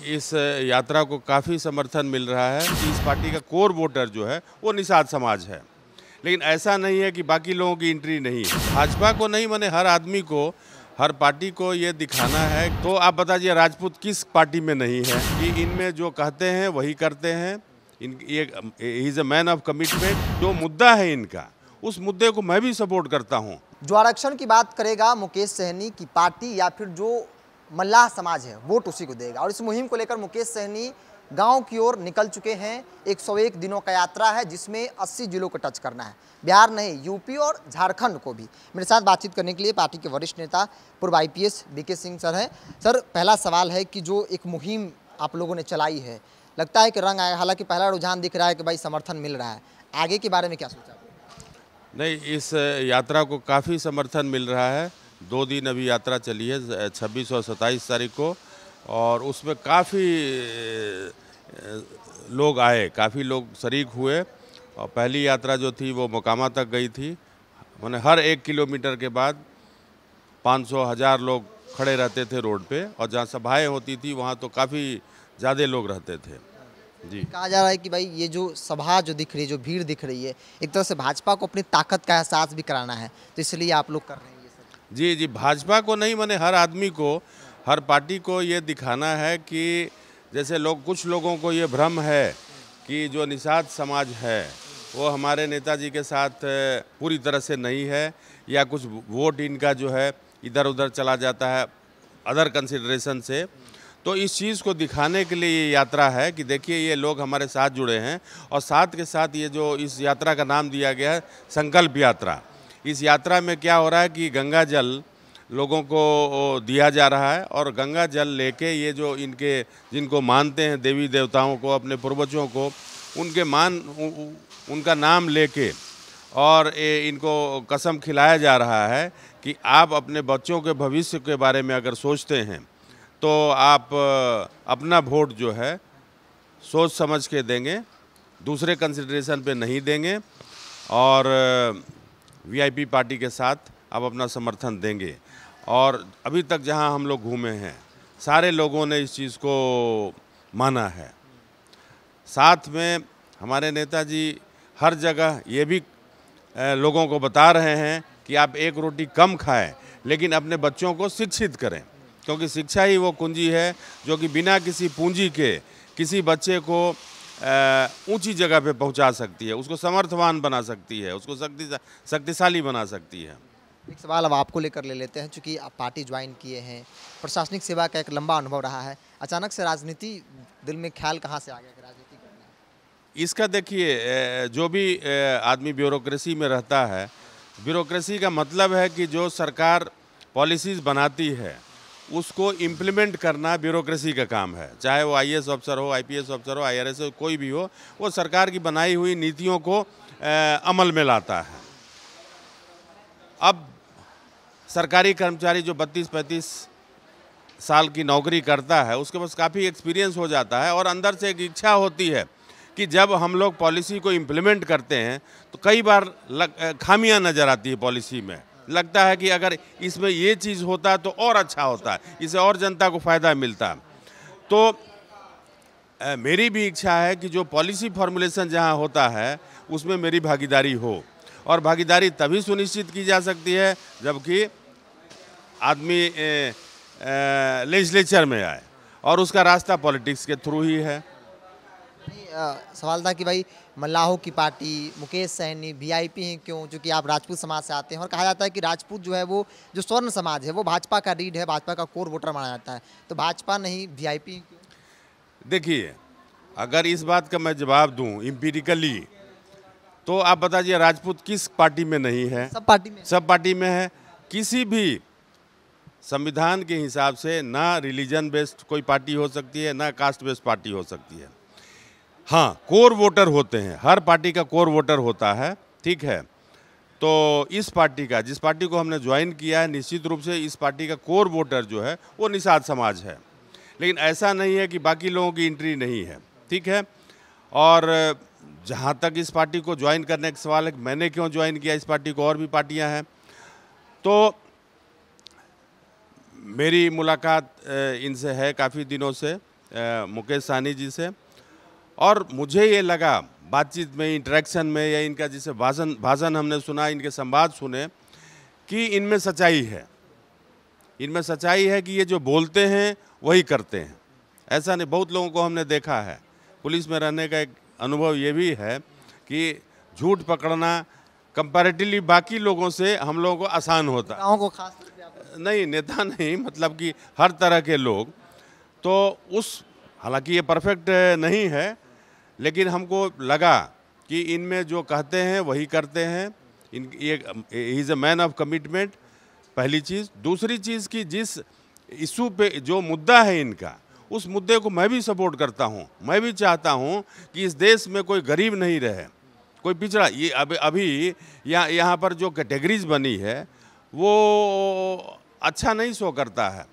इस यात्रा को काफ़ी समर्थन मिल रहा है इस पार्टी का कोर वोटर जो है वो निषाद समाज है लेकिन ऐसा नहीं है कि बाकी लोगों की एंट्री नहीं है भाजपा को नहीं मैंने हर आदमी को हर पार्टी को ये दिखाना है तो आप बता दिए राजपूत किस पार्टी में नहीं है कि इनमें जो कहते हैं वही करते हैं इन ये is a man of commitment जो मुद्दा है इनका उस मुद्दे को मैं भी सपोर्ट करता हूँ जो आरक्षण की बात करेगा मुकेश सहनी की पार्टी या फिर जो मल्लाह समाज है वोट उसी को देगा और इस मुहिम को लेकर मुकेश सहनी गांव की ओर निकल चुके हैं 101 दिनों का यात्रा है जिसमें 80 जिलों को टच करना है बिहार नहीं यूपी और झारखंड को भी मेरे साथ बातचीत करने के लिए पार्टी के वरिष्ठ नेता पूर्व I P BK Singh sir हैं सर पहला सवाल है कि जो एक मुहिम आप लोगों ने चलाई है लगता है कि रंग आया हालांकि पहला रुझान दिख रहा है कि भाई समर्थन मिल रहा है आगे के बारे में क्या सोचा नहीं इस यात्रा को काफ़ी समर्थन मिल रहा है दो दिन अभी यात्रा चली है छब्बीस और सत्ताईस तारीख को और उसमें काफ़ी लोग आए काफ़ी लोग शरीक हुए और पहली यात्रा जो थी वो मकामा तक गई थी मैंने हर एक किलोमीटर के बाद 500 हज़ार लोग खड़े रहते थे रोड पे और जहाँ सभाएं होती थी वहाँ तो काफ़ी ज़्यादा लोग रहते थे जी कहा जा रहा है कि भाई ये जो सभा जो दिख रही है जो भीड़ दिख रही है एक तरह से भाजपा को अपनी ताकत का एहसास भी कराना है तो इसलिए आप लोग कर रहे हैं जी जी भाजपा को नहीं मैंने हर आदमी को हर पार्टी को ये दिखाना है कि जैसे लोग कुछ लोगों को ये भ्रम है कि जो निषाद समाज है वो हमारे नेताजी के साथ पूरी तरह से नहीं है या कुछ वोट इनका जो है इधर उधर चला जाता है अदर कंसिडरेशन से तो इस चीज़ को दिखाने के लिए ये यात्रा है कि देखिए ये लोग हमारे साथ जुड़े हैं और साथ के साथ ये जो इस यात्रा का नाम दिया गया है संकल्प यात्रा इस यात्रा में क्या हो रहा है कि गंगा जल लोगों को दिया जा रहा है और गंगा जल लेके ये जो इनके जिनको मानते हैं देवी देवताओं को अपने पूर्वजों को उनके मान उनका नाम लेके और ए, इनको कसम खिलाया जा रहा है कि आप अपने बच्चों के भविष्य के बारे में अगर सोचते हैं तो आप अपना वोट जो है सोच समझ के देंगे दूसरे कंसिड्रेशन पे नहीं देंगे और वीआईपी पार्टी के साथ आप अपना समर्थन देंगे और अभी तक जहां हम लोग घूमे हैं सारे लोगों ने इस चीज़ को माना है साथ में हमारे नेताजी हर जगह ये भी लोगों को बता रहे हैं कि आप एक रोटी कम खाएं लेकिन अपने बच्चों को शिक्षित करें क्योंकि शिक्षा ही वो कुंजी है जो कि बिना किसी पूंजी के किसी बच्चे को ऊंची जगह पे पहुंचा सकती है उसको समर्थवान बना सकती है उसको शक्ति शक्तिशाली बना सकती है एक सवाल अब आपको लेकर ले लेते हैं चूँकि आप पार्टी ज्वाइन किए हैं प्रशासनिक सेवा का एक लंबा अनुभव रहा है अचानक से राजनीति दिल में ख्याल कहाँ से आ गया राजनीति करना इसका देखिए जो भी आदमी ब्यूरोक्रेसी में रहता है ब्यूरोक्रेसी का मतलब है कि जो सरकार पॉलिसीज़ बनाती है उसको इम्प्लीमेंट करना ब्यूरोक्रेसी का काम है चाहे वो आईएएस अफसर हो आईपीएस अफसर हो आईआरएस हो कोई भी हो वो सरकार की बनाई हुई नीतियों को आ, अमल में लाता है अब सरकारी कर्मचारी जो 32-35 साल की नौकरी करता है उसके पास काफ़ी एक्सपीरियंस हो जाता है और अंदर से एक इच्छा होती है कि जब हम लोग पॉलिसी को इम्प्लीमेंट करते हैं तो कई बार खामियां नज़र आती है पॉलिसी में लगता है कि अगर इसमें ये चीज़ होता तो और अच्छा होता इसे और जनता को फ़ायदा मिलता तो मेरी भी इच्छा है कि जो पॉलिसी फॉर्मुलेशन जहाँ होता है उसमें मेरी भागीदारी हो और भागीदारी तभी सुनिश्चित की जा सकती है जबकि आदमी लेजिस्लेचर में आए और उसका रास्ता पॉलिटिक्स के थ्रू ही है सवाल था कि भाई मल्लाहों की पार्टी मुकेश सहनी वीआईपी हैं क्यों चूँकि आप राजपूत समाज से आते हैं और कहा जाता है कि राजपूत जो है वो जो स्वर्ण समाज है वो भाजपा का रीड है भाजपा का कोर वोटर माना जाता है तो भाजपा नहीं वी देखिए अगर इस बात का मैं जवाब दूँ इम्पीरिकली तो आप बता दिए राजपूत किस पार्टी में नहीं है सब पार्टी में सब पार्टी में है किसी भी संविधान के हिसाब से ना रिलीजन बेस्ड कोई पार्टी हो सकती है ना कास्ट बेस्ड पार्टी हो सकती है हाँ कोर वोटर होते हैं हर पार्टी का कोर वोटर होता है ठीक है तो इस पार्टी का जिस पार्टी को हमने ज्वाइन किया है निश्चित रूप से इस पार्टी का कोर वोटर जो है वो निषाद समाज है लेकिन ऐसा नहीं है कि बाकी लोगों की इंट्री नहीं है ठीक है और जहाँ तक इस पार्टी को ज्वाइन करने का सवाल है मैंने क्यों ज्वाइन किया इस पार्टी को और भी पार्टियाँ हैं तो मेरी मुलाकात इनसे है काफ़ी दिनों से मुकेश सहनी जी से और मुझे ये लगा बातचीत में इंटरेक्शन में या इनका जिसे भाषण भाषण हमने सुना इनके संवाद सुने कि इनमें सच्चाई है इनमें सच्चाई है कि ये जो बोलते हैं वही करते हैं ऐसा नहीं बहुत लोगों को हमने देखा है पुलिस में रहने का एक अनुभव ये भी है कि झूठ पकड़ना कंपैरेटिवली बाकी लोगों से हम लोगों को आसान होता है को खास नहीं नेता नहीं मतलब कि हर तरह के लोग तो उस हालांकि ये परफेक्ट नहीं है लेकिन हमको लगा कि इनमें जो कहते हैं वही करते हैं इन ये is a man of commitment पहली चीज़ दूसरी चीज़ कि जिस इशू पे जो मुद्दा है इनका उस मुद्दे को मैं भी सपोर्ट करता हूँ मैं भी चाहता हूँ कि इस देश में कोई गरीब नहीं रहे कोई पिछड़ा ये अभी अभी यहाँ यहाँ पर जो कैटेगरीज बनी है वो अच्छा नहीं शो करता है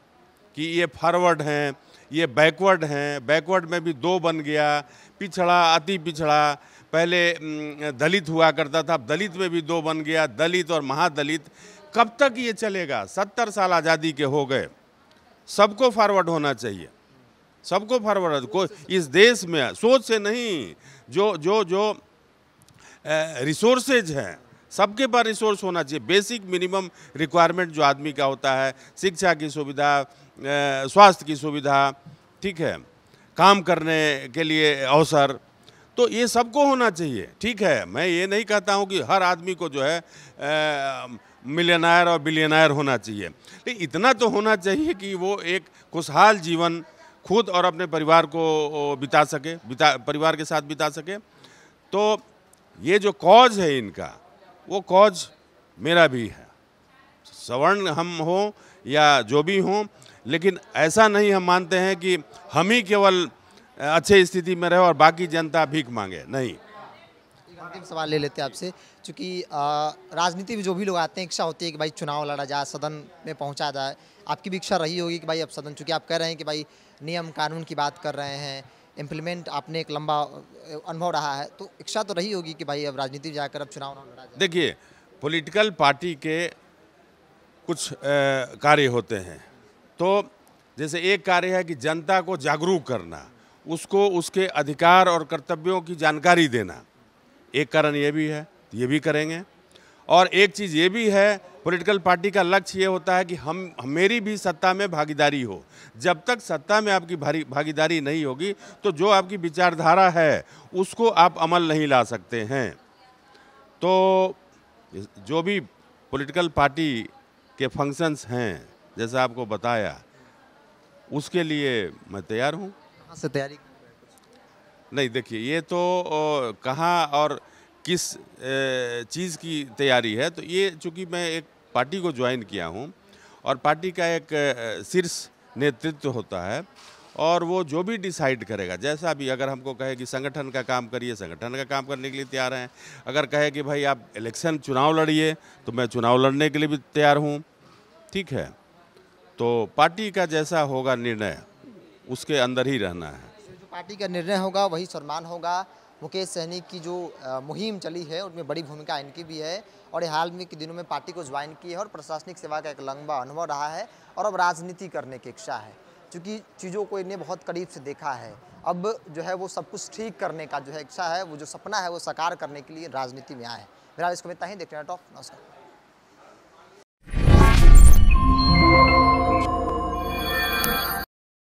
कि ये फॉरवर्ड हैं ये बैकवर्ड हैं बैकवर्ड में भी दो बन गया पिछड़ा अति पिछड़ा पहले दलित हुआ करता था दलित में भी दो बन गया दलित और महादलित कब तक ये चलेगा सत्तर साल आज़ादी के हो गए सबको फॉरवर्ड होना चाहिए सबको फॉरवर्ड को इस देश में सोच से नहीं जो जो जो रिसोर्सेज हैं सबके पास रिसोर्स होना चाहिए बेसिक मिनिमम रिक्वायरमेंट जो आदमी का होता है शिक्षा की सुविधा स्वास्थ्य की सुविधा ठीक है काम करने के लिए अवसर तो ये सबको होना चाहिए ठीक है मैं ये नहीं कहता हूँ कि हर आदमी को जो है मिलेनायर और बिलियनायर होना चाहिए लेकिन इतना तो होना चाहिए कि वो एक खुशहाल जीवन खुद और अपने परिवार को बिता सके बिता परिवार के साथ बिता सके तो ये जो कॉज है इनका वो कॉज मेरा भी है सवर्ण हम हों या जो भी हों लेकिन ऐसा नहीं हम मानते हैं कि हम ही केवल अच्छे स्थिति में रहे और बाकी जनता भीख मांगे नहीं अंतिम सवाल ले लेते हैं आपसे क्योंकि राजनीति में जो भी लोग आते हैं इच्छा होती है कि भाई चुनाव लड़ा जाए सदन में पहुंचा जाए आपकी भी इच्छा रही होगी कि भाई अब सदन चूँकि आप कह रहे हैं कि भाई नियम कानून की बात कर रहे हैं इम्प्लीमेंट आपने एक लंबा अनुभव रहा है तो इच्छा तो रही होगी कि भाई अब राजनीति में जाकर अब चुनाव लड़ा जाए देखिए पोलिटिकल पार्टी के कुछ कार्य होते हैं तो जैसे एक कार्य है कि जनता को जागरूक करना उसको उसके अधिकार और कर्तव्यों की जानकारी देना एक कारण ये भी है ये भी करेंगे और एक चीज़ ये भी है पॉलिटिकल पार्टी का लक्ष्य ये होता है कि हम मेरी भी सत्ता में भागीदारी हो जब तक सत्ता में आपकी भारी भागीदारी नहीं होगी तो जो आपकी विचारधारा है उसको आप अमल नहीं ला सकते हैं तो जो भी पॉलिटिकल पार्टी के फंक्शंस हैं जैसा आपको बताया उसके लिए मैं तैयार हूँ कहाँ से तैयारी नहीं देखिए ये तो कहाँ और किस चीज़ की तैयारी है तो ये चूँकि मैं एक पार्टी को ज्वाइन किया हूँ और पार्टी का एक शीर्ष नेतृत्व होता है और वो जो भी डिसाइड करेगा जैसा भी अगर हमको कहे कि संगठन का काम करिए संगठन का काम करने के लिए तैयार हैं अगर कहे कि भाई आप इलेक्शन चुनाव लड़िए तो मैं चुनाव लड़ने के लिए भी तैयार हूँ ठीक है तो पार्टी का जैसा होगा निर्णय उसके अंदर ही रहना है जो पार्टी का निर्णय होगा वही सम्मान होगा मुकेश सहनी की जो मुहिम चली है उनमें बड़ी भूमिका इनकी भी है और हाल में के दिनों में पार्टी को ज्वाइन की है और प्रशासनिक सेवा का एक लंबा अनुभव रहा है और अब राजनीति करने की इच्छा है क्योंकि चीज़ों को इन्हें बहुत करीब से देखा है अब जो है वो सब कुछ ठीक करने का जो है इच्छा है वो जो सपना है वो साकार करने के लिए राजनीति में आए हैं मेरा इसको इतना ही देखते हैं टॉप नमस्कार